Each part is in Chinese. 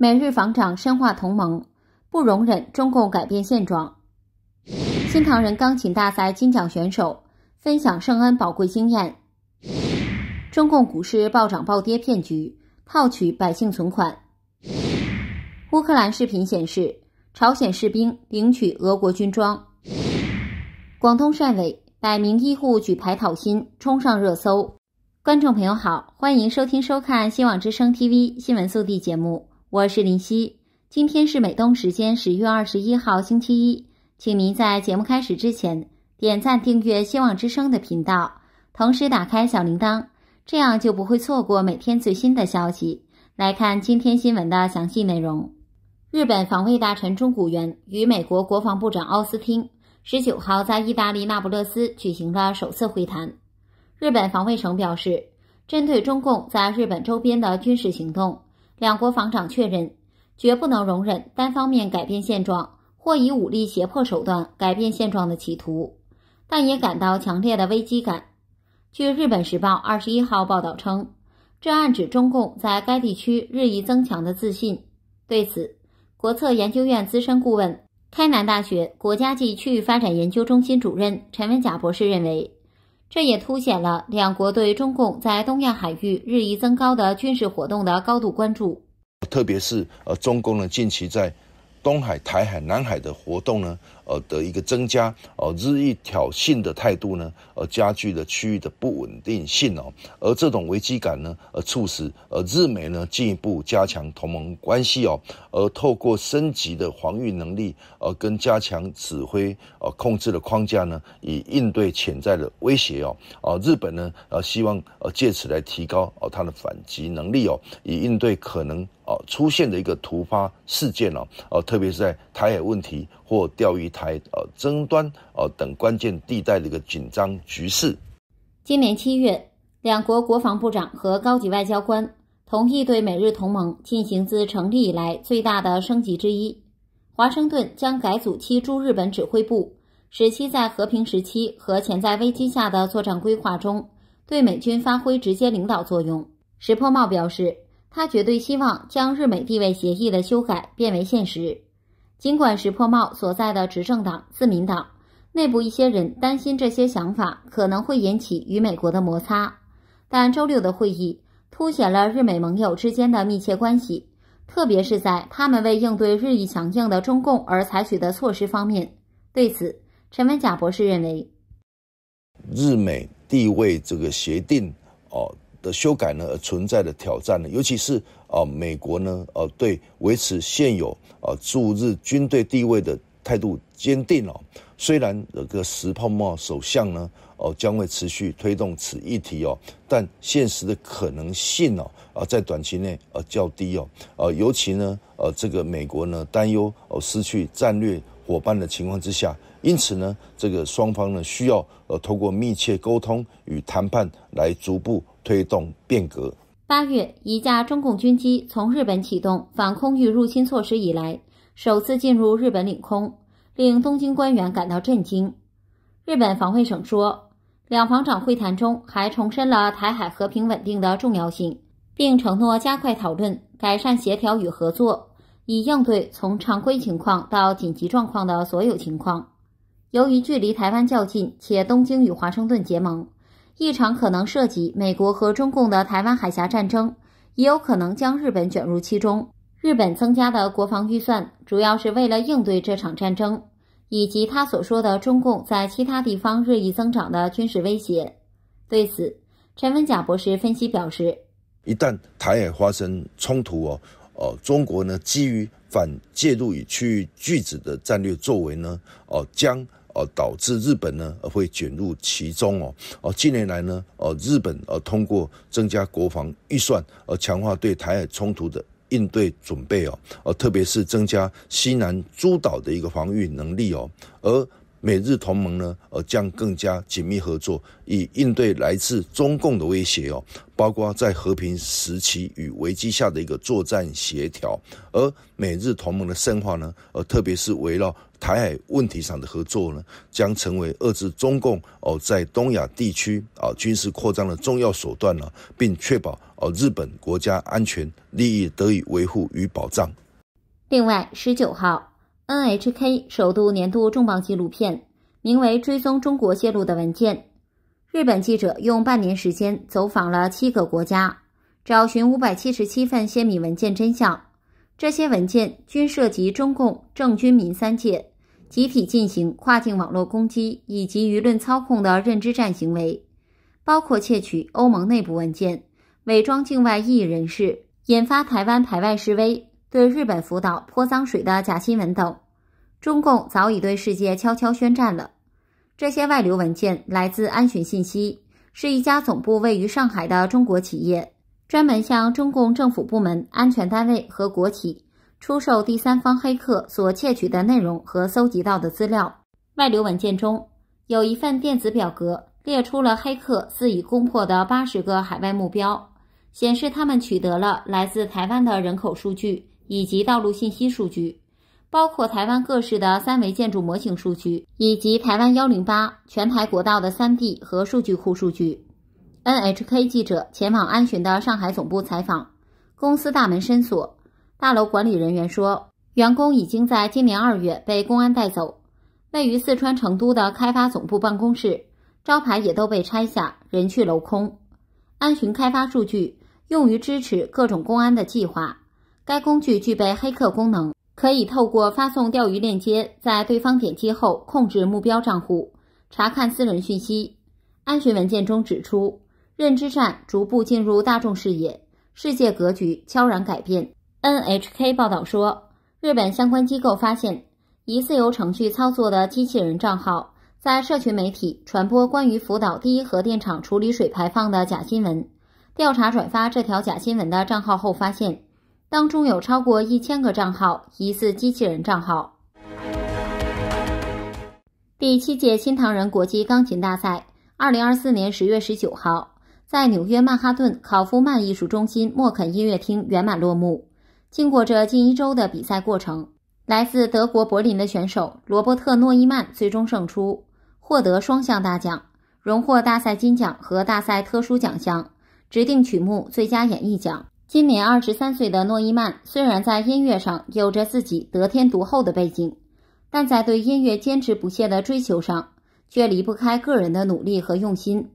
美日防长深化同盟，不容忍中共改变现状。新唐人钢琴大赛金奖选手分享圣恩宝贵经验。中共股市暴涨暴跌骗局，套取百姓存款。乌克兰视频显示，朝鲜士兵领取俄国军装。广东汕尾百名医护举牌讨薪，冲上热搜。观众朋友好，欢迎收听收看《新网之声 TV 新闻速递》节目。我是林夕，今天是美东时间十月二十一号星期一，请您在节目开始之前点赞订阅“希望之声”的频道，同时打开小铃铛，这样就不会错过每天最新的消息。来看今天新闻的详细内容：日本防卫大臣中谷元与美国国防部长奥斯汀十九号在意大利那不勒斯举行了首次会谈。日本防卫省表示，针对中共在日本周边的军事行动。两国防长确认，绝不能容忍单方面改变现状或以武力胁迫手段改变现状的企图，但也感到强烈的危机感。据日本时报二十一号报道称，这暗指中共在该地区日益增强的自信。对此，国策研究院资深顾问、开南大学国家级区域发展研究中心主任陈文甲博士认为。这也凸显了两国对中共在东亚海域日益增高的军事活动的高度关注，特别是呃，中共近期在。东海、台海、南海的活动呢，呃，的一个增加，呃日益挑衅的态度呢，而加剧了区域的不稳定性哦。而这种危机感呢，而促使呃日美呢进一步加强同盟关系哦。而透过升级的防御能力，而跟加强指挥、呃控制的框架呢，以应对潜在的威胁哦。啊，日本呢，呃希望呃借此来提高呃他的反击能力哦，以应对可能。啊，出现的一个突发事件了，哦，特别是在台海问题或钓鱼台呃争端呃等关键地带的一个紧张局势。今年七月，两国国防部长和高级外交官同意对美日同盟进行自成立以来最大的升级之一。华盛顿将改组七驻日本指挥部，使其在和平时期和潜在危机下的作战规划中对美军发挥直接领导作用。石破茂表示。他绝对希望将日美地位协议的修改变为现实，尽管石破茂所在的执政党自民党内部一些人担心这些想法可能会引起与美国的摩擦，但周六的会议凸显了日美盟友之间的密切关系，特别是在他们为应对日益强硬的中共而采取的措施方面。对此，陈文甲博士认为，日美地位这个协定哦。的修改呢，而存在的挑战呢，尤其是啊，美国呢，呃，对维持现有啊驻日军队地位的态度坚定哦。虽然有个石破茂首相呢，哦，将会持续推动此议题哦，但现实的可能性哦，呃，在短期内呃较低哦，呃，尤其呢，呃，这个美国呢，担忧哦失去战略伙伴的情况之下，因此呢，这个双方呢，需要呃通过密切沟通与谈判来逐步。推动变革。八月，一架中共军机从日本启动反空域入侵措施以来，首次进入日本领空，令东京官员感到震惊。日本防卫省说，两防长会谈中还重申了台海和平稳定的重要性，并承诺加快讨论改善协调与合作，以应对从常规情况到紧急状况的所有情况。由于距离台湾较近，且东京与华盛顿结盟。一场可能涉及美国和中共的台湾海峡战争，也有可能将日本卷入其中。日本增加的国防预算，主要是为了应对这场战争，以及他所说的中共在其他地方日益增长的军事威胁。对此，陈文甲博士分析表示：一旦台海发生冲突哦，哦，中国呢，基于反介入与区域拒止的战略作为呢，哦，将。而导致日本呢，而会卷入其中哦。哦，近年来呢，哦，日本而通过增加国防预算而强化对台海冲突的应对准备哦。哦，特别是增加西南诸岛的一个防御能力哦。而美日同盟呢，呃，将更加紧密合作，以应对来自中共的威胁哦。包括在和平时期与危机下的一个作战协调。而美日同盟的深化呢，呃，特别是围绕台海问题上的合作呢，将成为遏制中共哦在东亚地区啊军事扩张的重要手段呢，并确保哦日本国家安全利益得以维护与保障。另外，十九号。N.H.K. 首度年度重磅纪录片，名为《追踪中国泄露的文件》。日本记者用半年时间走访了七个国家，找寻五百七十七份泄密文件真相。这些文件均涉及中共政、军、民三界集体进行跨境网络攻击以及舆论操控的认知战行为，包括窃取欧盟内部文件、伪装境外异议人士、引发台湾排外示威。对日本福岛泼脏水的假新闻等，中共早已对世界悄悄宣战了。这些外流文件来自安讯信息，是一家总部位于上海的中国企业，专门向中共政府部门、安全单位和国企出售第三方黑客所窃取的内容和搜集到的资料。外流文件中有一份电子表格，列出了黑客自己攻破的八十个海外目标，显示他们取得了来自台湾的人口数据。以及道路信息数据，包括台湾各市的三维建筑模型数据，以及台湾幺零八全台国道的三 D 和数据库数据。NHK 记者前往安巡的上海总部采访，公司大门深锁，大楼管理人员说，员工已经在今年二月被公安带走。位于四川成都的开发总部办公室，招牌也都被拆下，人去楼空。安巡开发数据用于支持各种公安的计划。该工具具备黑客功能，可以透过发送钓鱼链接，在对方点击后控制目标账户，查看私人讯息。安全文件中指出，认知战逐步进入大众视野，世界格局悄然改变。NHK 报道说，日本相关机构发现，疑似由程序操作的机器人账号在社群媒体传播关于福岛第一核电厂处理水排放的假新闻。调查转发这条假新闻的账号后，发现。当中有超过一千个账号疑似机器人账号。第七届新唐人国际钢琴大赛，二零二四年十月十九号，在纽约曼哈顿考夫曼艺术中心莫肯音乐厅圆满落幕。经过这近一周的比赛过程，来自德国柏林的选手罗伯特·诺伊曼最终胜出，获得双项大奖，荣获大赛金奖和大赛特殊奖项指定曲目最佳演绎奖。今年二十三岁的诺伊曼虽然在音乐上有着自己得天独厚的背景，但在对音乐坚持不懈的追求上，却离不开个人的努力和用心。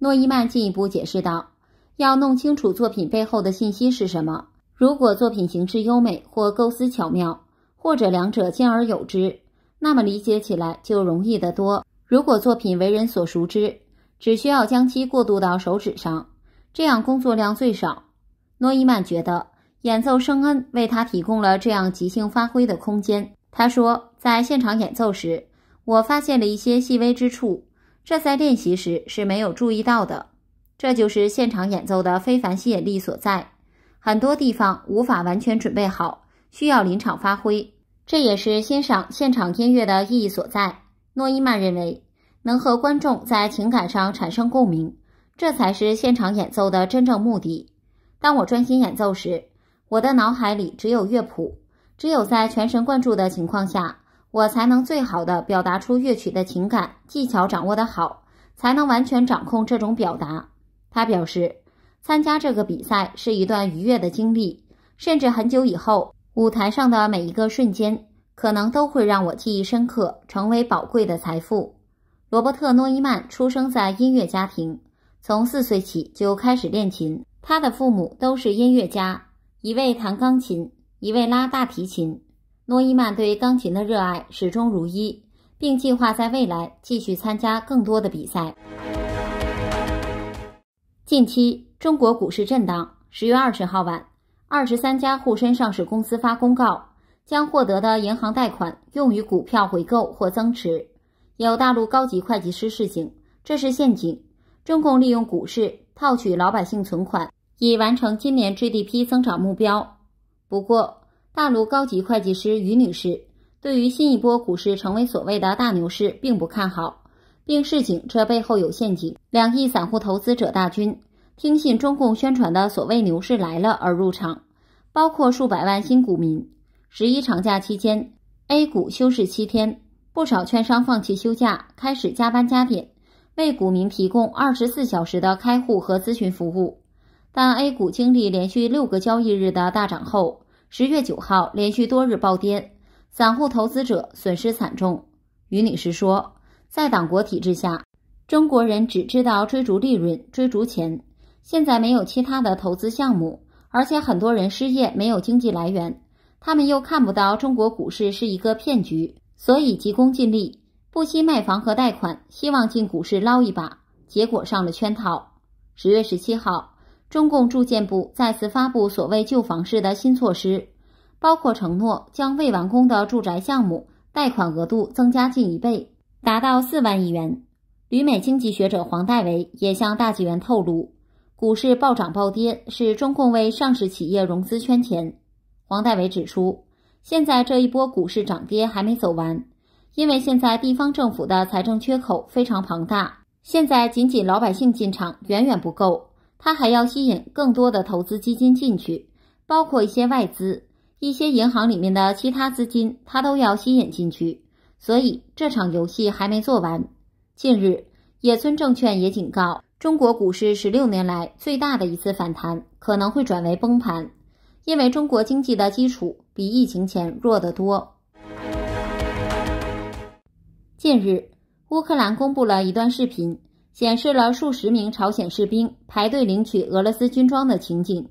诺伊曼进一步解释道：“要弄清楚作品背后的信息是什么。如果作品形式优美或构思巧妙，或者两者兼而有之，那么理解起来就容易得多。如果作品为人所熟知，只需要将其过渡到手指上，这样工作量最少。”诺伊曼觉得演奏圣恩为他提供了这样即兴发挥的空间。他说：“在现场演奏时，我发现了一些细微之处，这在练习时是没有注意到的。这就是现场演奏的非凡吸引力所在。很多地方无法完全准备好，需要临场发挥。这也是欣赏现场音乐的意义所在。”诺伊曼认为，能和观众在情感上产生共鸣，这才是现场演奏的真正目的。当我专心演奏时，我的脑海里只有乐谱。只有在全神贯注的情况下，我才能最好的表达出乐曲的情感。技巧掌握得好，才能完全掌控这种表达。他表示，参加这个比赛是一段愉悦的经历，甚至很久以后，舞台上的每一个瞬间可能都会让我记忆深刻，成为宝贵的财富。罗伯特·诺伊曼出生在音乐家庭，从四岁起就开始练琴。他的父母都是音乐家，一位弹钢琴，一位拉大提琴。诺伊曼对钢琴的热爱始终如一，并计划在未来继续参加更多的比赛。近期，中国股市震荡。十月二十号晚，二十三家沪深上市公司发公告，将获得的银行贷款用于股票回购或增持。有大陆高级会计师示警，这是陷阱，中共利用股市。套取老百姓存款，以完成今年 GDP 增长目标。不过，大陆高级会计师于女士对于新一波股市成为所谓的大牛市并不看好，并示警这背后有陷阱。两亿散户投资者大军听信中共宣传的所谓牛市来了而入场，包括数百万新股民。十一长假期间，A 股休市七天，不少券商放弃休假，开始加班加点。为股民提供二十四小时的开户和咨询服务，但 A 股经历连续六个交易日的大涨后，十月九号连续多日暴跌，散户投资者损失惨重。于女士说，在党国体制下，中国人只知道追逐利润、追逐钱，现在没有其他的投资项目，而且很多人失业，没有经济来源，他们又看不到中国股市是一个骗局，所以急功近利。不惜卖房和贷款，希望进股市捞一把，结果上了圈套。十月十七号，中共住建部再次发布所谓旧房市的新措施，包括承诺将未完工的住宅项目贷款额度增加近一倍，达到四万亿元。旅美经济学者黄代维也向大纪元透露，股市暴涨暴跌是中共为上市企业融资圈钱。黄代维指出，现在这一波股市涨跌还没走完。因为现在地方政府的财政缺口非常庞大，现在仅仅老百姓进场远远不够，他还要吸引更多的投资基金进去，包括一些外资、一些银行里面的其他资金，他都要吸引进去。所以这场游戏还没做完。近日，野村证券也警告，中国股市十六年来最大的一次反弹可能会转为崩盘，因为中国经济的基础比疫情前弱得多。近日，乌克兰公布了一段视频，显示了数十名朝鲜士兵排队领取俄罗斯军装的情景。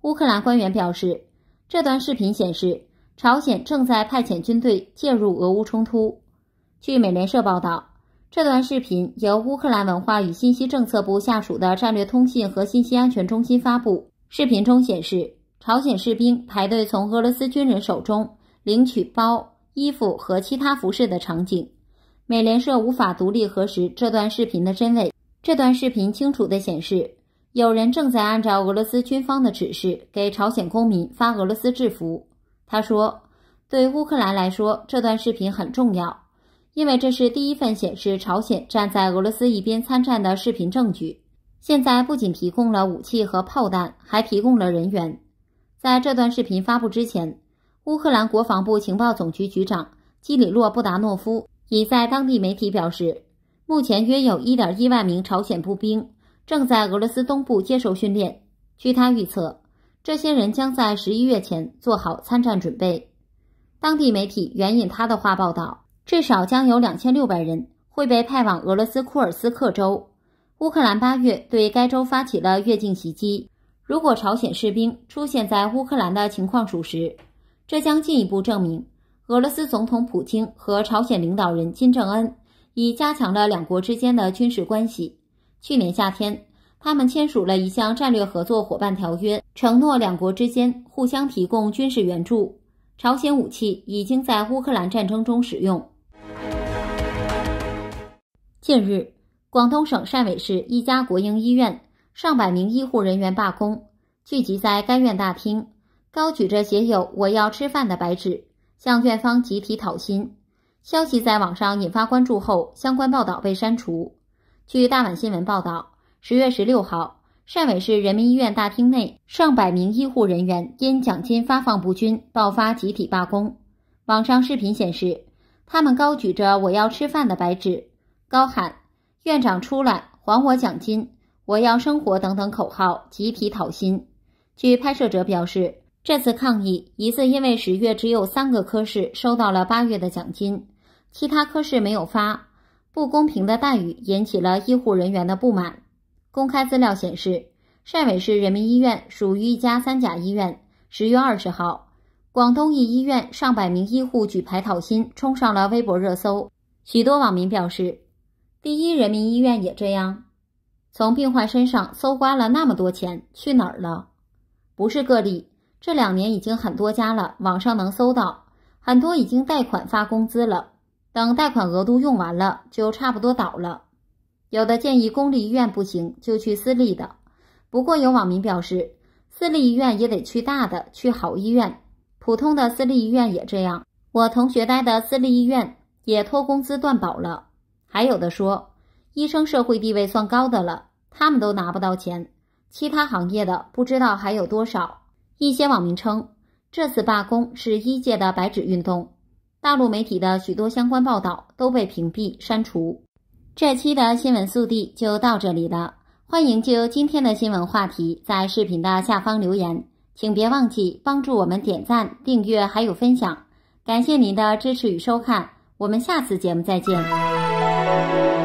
乌克兰官员表示，这段视频显示朝鲜正在派遣军队介入俄乌冲突。据美联社报道，这段视频由乌克兰文化与信息政策部下属的战略通信和信息安全中心发布。视频中显示，朝鲜士兵排队从俄罗斯军人手中领取包、衣服和其他服饰的场景。美联社无法独立核实这段视频的真伪。这段视频清楚地显示，有人正在按照俄罗斯军方的指示给朝鲜公民发俄罗斯制服。他说：“对乌克兰来说，这段视频很重要，因为这是第一份显示朝鲜站在俄罗斯一边参战的视频证据。现在不仅提供了武器和炮弹，还提供了人员。”在这段视频发布之前，乌克兰国防部情报总局局长基里洛·布达诺夫。已在当地媒体表示，目前约有1.1万名朝鲜步兵正在俄罗斯东部接受训练。据他预测，这些人将在十一月前做好参战准备。当地媒体援引他的话报道，至少将有2600人会被派往俄罗斯库尔斯克州。乌克兰八月对该州发起了越境袭击。如果朝鲜士兵出现在乌克兰的情况属实，这将进一步证明。俄罗斯总统普京和朝鲜领导人金正恩已加强了两国之间的军事关系。去年夏天，他们签署了一项战略合作伙伴条约，承诺两国之间互相提供军事援助。朝鲜武器已经在乌克兰战争中使用。近日，广东省汕尾市一家国营医院上百名医护人员罢工，聚集在该院大厅，高举着写有“我要吃饭”的白纸。向院方集体讨薪，消息在网上引发关注后，相关报道被删除。据大碗新闻报道，十月十六号，汕尾市人民医院大厅内，上百名医护人员因奖金发放不均，爆发集体罢工。网上视频显示，他们高举着“我要吃饭”的白纸，高喊“院长出来还我奖金，我要生活”等等口号，集体讨薪。据拍摄者表示。这次抗议疑似因为十月只有三个科室收到了八月的奖金，其他科室没有发，不公平的待遇引起了医护人员的不满。公开资料显示，汕尾市人民医院属于一家三甲医院。十月二十号，广东一医院上百名医护举牌讨薪，冲上了微博热搜。许多网民表示，第一人民医院也这样，从病患身上搜刮了那么多钱，去哪儿了？不是个例。这两年已经很多家了，网上能搜到很多已经贷款发工资了，等贷款额度用完了，就差不多倒了。有的建议公立医院不行就去私立的，不过有网民表示，私立医院也得去大的，去好医院，普通的私立医院也这样。我同学待的私立医院也拖工资断保了。还有的说，医生社会地位算高的了，他们都拿不到钱，其他行业的不知道还有多少。一些网民称，这次罢工是一届的白纸运动，大陆媒体的许多相关报道都被屏蔽删除。这期的新闻速递就到这里了，欢迎就今天的新闻话题在视频的下方留言，请别忘记帮助我们点赞、订阅还有分享，感谢您的支持与收看，我们下次节目再见。